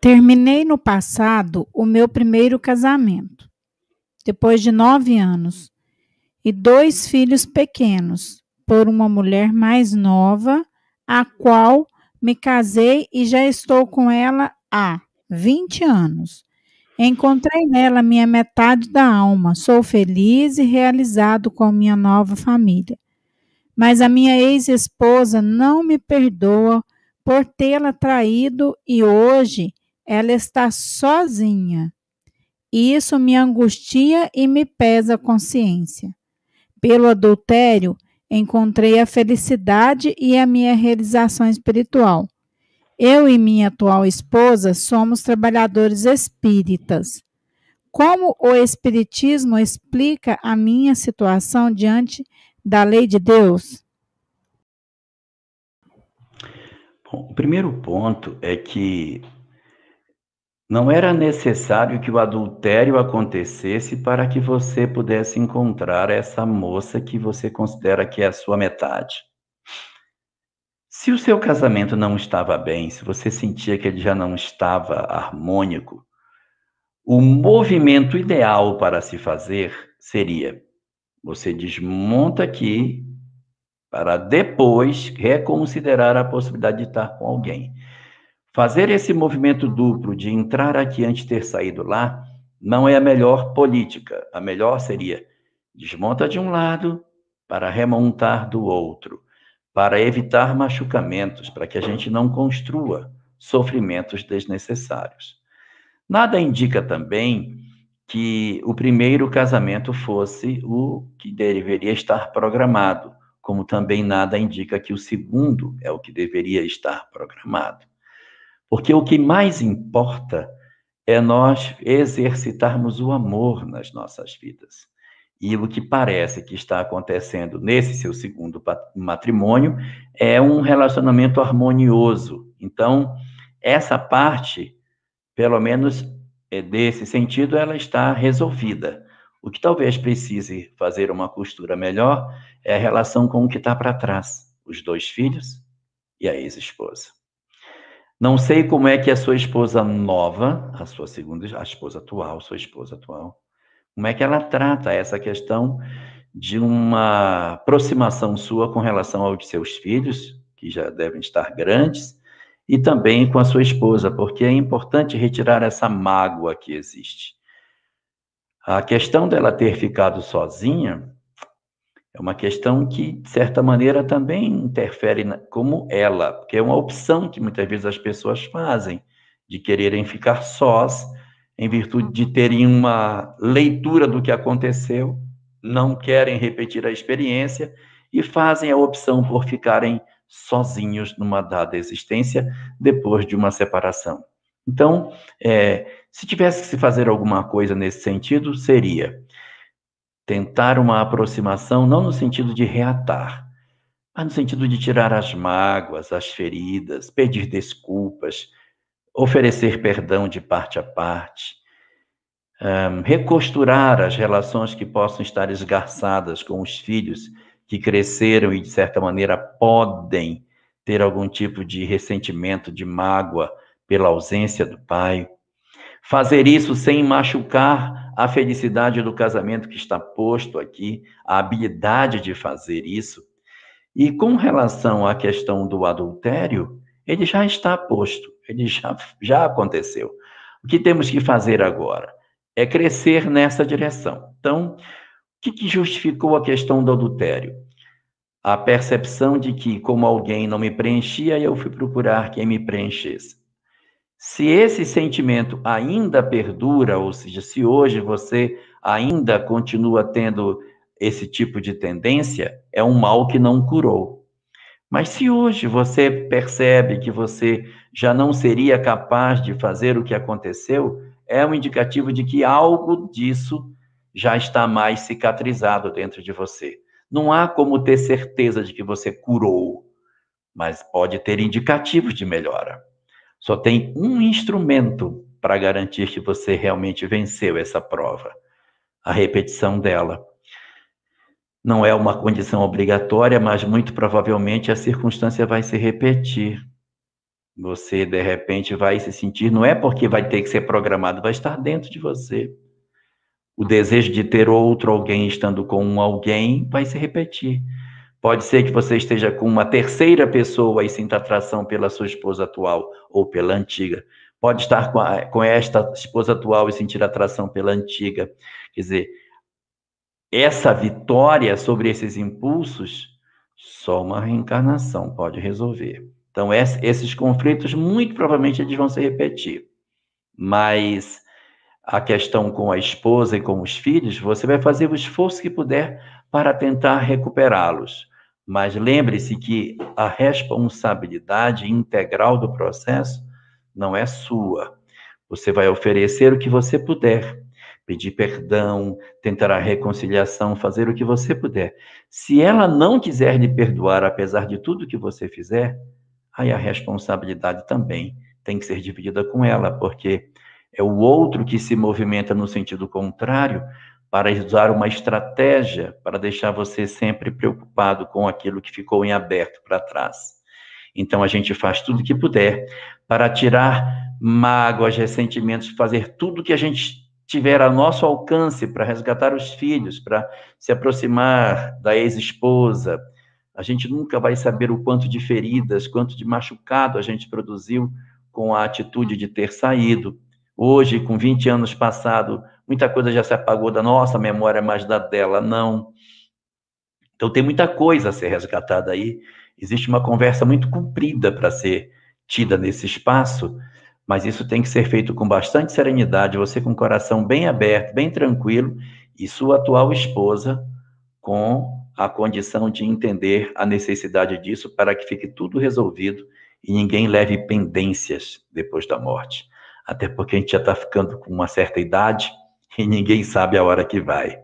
Terminei no passado o meu primeiro casamento, depois de nove anos, e dois filhos pequenos, por uma mulher mais nova, a qual me casei e já estou com ela há 20 anos. Encontrei nela minha metade da alma. Sou feliz e realizado com minha nova família. Mas a minha ex-esposa não me perdoa por tê-la traído e hoje ela está sozinha. E isso me angustia e me pesa a consciência. Pelo adultério, encontrei a felicidade e a minha realização espiritual. Eu e minha atual esposa somos trabalhadores espíritas. Como o Espiritismo explica a minha situação diante da lei de Deus? Bom, o primeiro ponto é que não era necessário que o adultério acontecesse para que você pudesse encontrar essa moça que você considera que é a sua metade. Se o seu casamento não estava bem, se você sentia que ele já não estava harmônico, o movimento ideal para se fazer seria: você desmonta aqui para depois reconsiderar a possibilidade de estar com alguém. Fazer esse movimento duplo de entrar aqui antes de ter saído lá não é a melhor política. A melhor seria desmonta de um lado para remontar do outro, para evitar machucamentos, para que a gente não construa sofrimentos desnecessários. Nada indica também que o primeiro casamento fosse o que deveria estar programado, como também nada indica que o segundo é o que deveria estar programado. Porque o que mais importa é nós exercitarmos o amor nas nossas vidas. E o que parece que está acontecendo nesse seu segundo matrimônio é um relacionamento harmonioso. Então, essa parte, pelo menos é, desse sentido, ela está resolvida. O que talvez precise fazer uma costura melhor é a relação com o que está para trás, os dois filhos e a ex-esposa. Não sei como é que é a sua esposa nova, a sua segunda, a esposa atual, sua esposa atual, como é que ela trata essa questão de uma aproximação sua com relação aos seus filhos, que já devem estar grandes, e também com a sua esposa, porque é importante retirar essa mágoa que existe. A questão dela ter ficado sozinha é uma questão que, de certa maneira, também interfere na, como ela, porque é uma opção que muitas vezes as pessoas fazem de quererem ficar sós em virtude de uhum. terem uma leitura do que aconteceu, não querem repetir a experiência e fazem a opção por ficarem sozinhos numa dada existência depois de uma separação. Então, é, se tivesse que se fazer alguma coisa nesse sentido, seria tentar uma aproximação, não no sentido de reatar, mas no sentido de tirar as mágoas, as feridas, pedir desculpas, oferecer perdão de parte a parte, um, recosturar as relações que possam estar esgarçadas com os filhos que cresceram e, de certa maneira, podem ter algum tipo de ressentimento, de mágoa pela ausência do pai. Fazer isso sem machucar a felicidade do casamento que está posto aqui, a habilidade de fazer isso. E com relação à questão do adultério, ele já está posto, ele já, já aconteceu. O que temos que fazer agora? É crescer nessa direção. Então, o que, que justificou a questão do adultério? A percepção de que, como alguém não me preenchia, eu fui procurar quem me preenchesse. Se esse sentimento ainda perdura, ou seja, se hoje você ainda continua tendo esse tipo de tendência, é um mal que não curou. Mas se hoje você percebe que você já não seria capaz de fazer o que aconteceu, é um indicativo de que algo disso já está mais cicatrizado dentro de você. Não há como ter certeza de que você curou, mas pode ter indicativos de melhora. Só tem um instrumento para garantir que você realmente venceu essa prova: a repetição dela. Não é uma condição obrigatória, mas muito provavelmente a circunstância vai se repetir. Você, de repente, vai se sentir, não é porque vai ter que ser programado, vai estar dentro de você. O desejo de ter outro alguém estando com um alguém vai se repetir. Pode ser que você esteja com uma terceira pessoa e sinta atração pela sua esposa atual ou pela antiga. Pode estar com, a, com esta esposa atual e sentir atração pela antiga. Quer dizer, essa vitória sobre esses impulsos, só uma reencarnação pode resolver. Então, esses conflitos, muito provavelmente, eles vão se repetir. Mas a questão com a esposa e com os filhos, você vai fazer o esforço que puder para tentar recuperá-los. Mas lembre-se que a responsabilidade integral do processo não é sua. Você vai oferecer o que você puder, pedir perdão, tentar a reconciliação, fazer o que você puder. Se ela não quiser lhe perdoar, apesar de tudo que você fizer, aí a responsabilidade também tem que ser dividida com ela, porque é o outro que se movimenta no sentido contrário para usar uma estratégia para deixar você sempre preocupado com aquilo que ficou em aberto para trás. Então a gente faz tudo o que puder para tirar mágoas, ressentimentos, fazer tudo que a gente tiver a nosso alcance para resgatar os filhos, para se aproximar da ex-esposa. A gente nunca vai saber o quanto de feridas, quanto de machucado a gente produziu com a atitude de ter saído. Hoje, com 20 anos passado, muita coisa já se apagou da nossa memória, mas da dela não. Então tem muita coisa a ser resgatada aí. Existe uma conversa muito comprida para ser tida nesse espaço, mas isso tem que ser feito com bastante serenidade, você com o coração bem aberto, bem tranquilo, e sua atual esposa com a condição de entender a necessidade disso para que fique tudo resolvido e ninguém leve pendências depois da morte. Até porque a gente já está ficando com uma certa idade, e ninguém sabe a hora que vai.